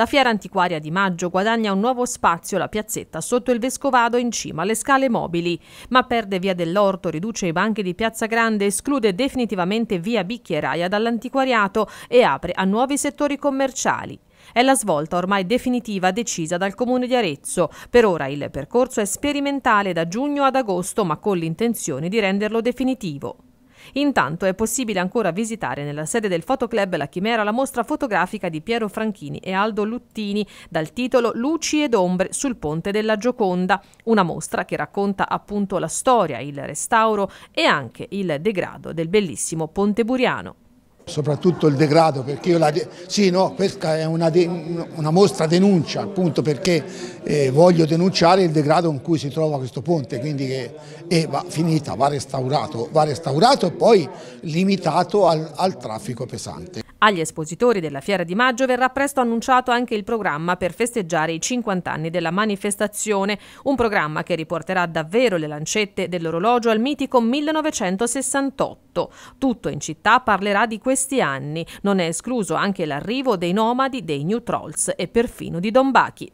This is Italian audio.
La fiera antiquaria di maggio guadagna un nuovo spazio, la piazzetta sotto il Vescovado in cima alle scale mobili, ma perde via dell'Orto, riduce i banchi di Piazza Grande, esclude definitivamente via Bicchieraia dall'antiquariato e apre a nuovi settori commerciali. È la svolta ormai definitiva decisa dal Comune di Arezzo. Per ora il percorso è sperimentale da giugno ad agosto, ma con l'intenzione di renderlo definitivo. Intanto è possibile ancora visitare nella sede del Fotoclub La Chimera la mostra fotografica di Piero Franchini e Aldo Luttini dal titolo Luci ed ombre sul ponte della Gioconda, una mostra che racconta appunto la storia, il restauro e anche il degrado del bellissimo ponte buriano. Soprattutto il degrado, perché io la sì, no, questa è una, de una mostra denuncia, appunto perché eh, voglio denunciare il degrado in cui si trova questo ponte, quindi che eh, va finita, va restaurato, va restaurato e poi limitato al, al traffico pesante. Agli espositori della Fiera di Maggio verrà presto annunciato anche il programma per festeggiare i 50 anni della manifestazione, un programma che riporterà davvero le lancette dell'orologio al mitico 1968. Tutto in città parlerà di questi anni, non è escluso anche l'arrivo dei nomadi, dei New Trolls e perfino di Don Bachi.